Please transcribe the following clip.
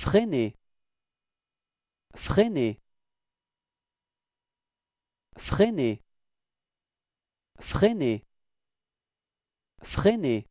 Freiner. Freiner. Freiner. Freiner. Freiner.